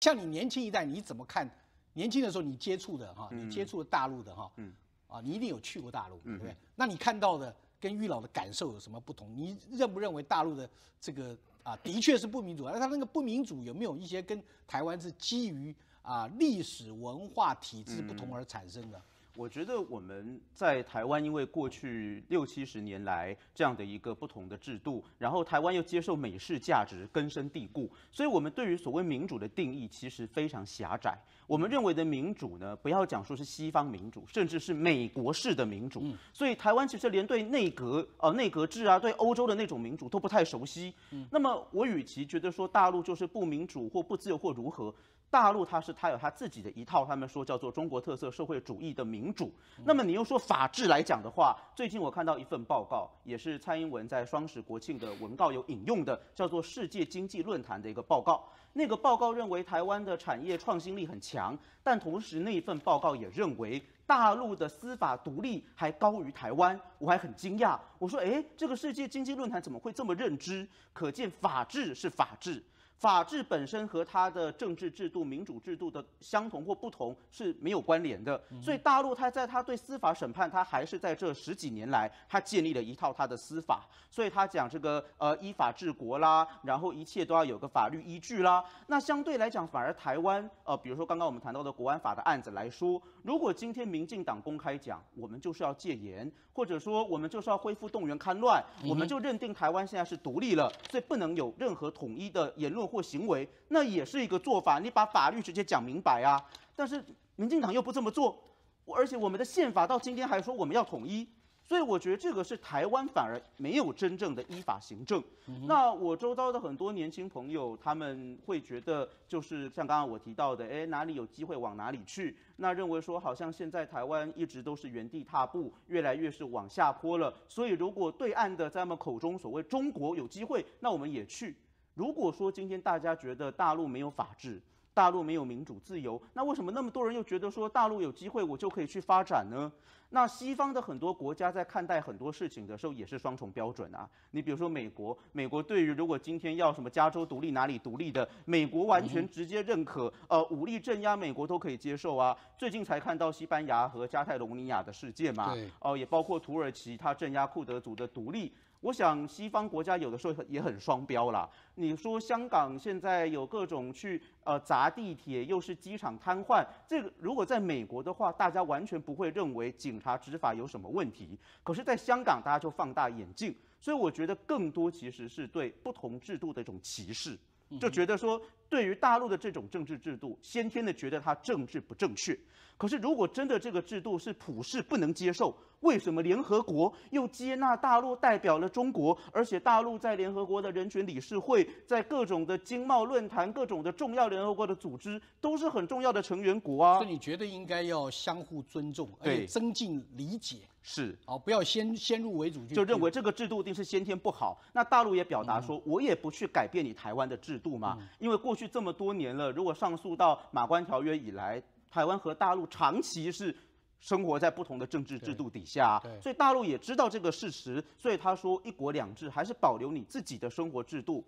像你年轻一代，你怎么看？年轻的时候你接触的哈，你接触的大陆的哈，啊，你一定有去过大陆，对不对？那你看到的跟玉老的感受有什么不同？你认不认为大陆的这个啊，的确是不民主？而他那个不民主有没有一些跟台湾是基于啊历史文化体制不同而产生的？我觉得我们在台湾，因为过去六七十年来这样的一个不同的制度，然后台湾又接受美式价值根深蒂固，所以我们对于所谓民主的定义其实非常狭窄。我们认为的民主呢，不要讲说是西方民主，甚至是美国式的民主，所以台湾其实连对内阁呃内阁制啊，对欧洲的那种民主都不太熟悉。那么我与其觉得说大陆就是不民主或不自由或如何，大陆它是它有它自己的一套，他们说叫做中国特色社会主义的民。民主。那么你又说法治来讲的话，最近我看到一份报告，也是蔡英文在双十国庆的文告有引用的，叫做世界经济论坛的一个报告。那个报告认为台湾的产业创新力很强，但同时那一份报告也认为大陆的司法独立还高于台湾。我还很惊讶，我说：“诶，这个世界经济论坛怎么会这么认知？可见法治是法治。”法治本身和他的政治制度、民主制度的相同或不同是没有关联的，所以大陆他在他对司法审判，他还是在这十几年来，他建立了一套他的司法，所以他讲这个呃依法治国啦，然后一切都要有个法律依据啦。那相对来讲，反而台湾呃，比如说刚刚我们谈到的国安法的案子来说，如果今天民进党公开讲我们就是要戒严，或者说我们就是要恢复动员戡乱，我们就认定台湾现在是独立了，所以不能有任何统一的言论。或行为，那也是一个做法。你把法律直接讲明白啊！但是民进党又不这么做，而且我们的宪法到今天还说我们要统一，所以我觉得这个是台湾反而没有真正的依法行政。那我周遭的很多年轻朋友，他们会觉得就是像刚刚我提到的，哎，哪里有机会往哪里去。那认为说好像现在台湾一直都是原地踏步，越来越是往下坡了。所以如果对岸的在他们口中所谓中国有机会，那我们也去。如果说今天大家觉得大陆没有法治，大陆没有民主自由，那为什么那么多人又觉得说大陆有机会，我就可以去发展呢？那西方的很多国家在看待很多事情的时候也是双重标准啊。你比如说美国，美国对于如果今天要什么加州独立、哪里独立的，美国完全直接认可，呃，武力镇压美国都可以接受啊。最近才看到西班牙和加泰隆尼亚的事件嘛，哦，也包括土耳其，它镇压库德族的独立。我想，西方国家有的时候也很双标啦。你说香港现在有各种去呃砸地铁，又是机场瘫痪，这个如果在美国的话，大家完全不会认为警察执法有什么问题。可是，在香港，大家就放大眼镜。所以，我觉得更多其实是对不同制度的一种歧视。就觉得说，对于大陆的这种政治制度，先天的觉得它政治不正确。可是如果真的这个制度是普世不能接受，为什么联合国又接纳大陆代表了中国，而且大陆在联合国的人权理事会，在各种的经贸论坛、各种的重要联合国的组织，都是很重要的成员国啊？这你觉得应该要相互尊重，而且增进理解。是，好，不要先先入为主，就认为这个制度一定是先天不好。那大陆也表达说，我也不去改变你台湾的制。度嘛，因为过去这么多年了，如果上诉到马关条约以来，台湾和大陆长期是生活在不同的政治制度底下，所以大陆也知道这个事实，所以他说一国两制还是保留你自己的生活制度。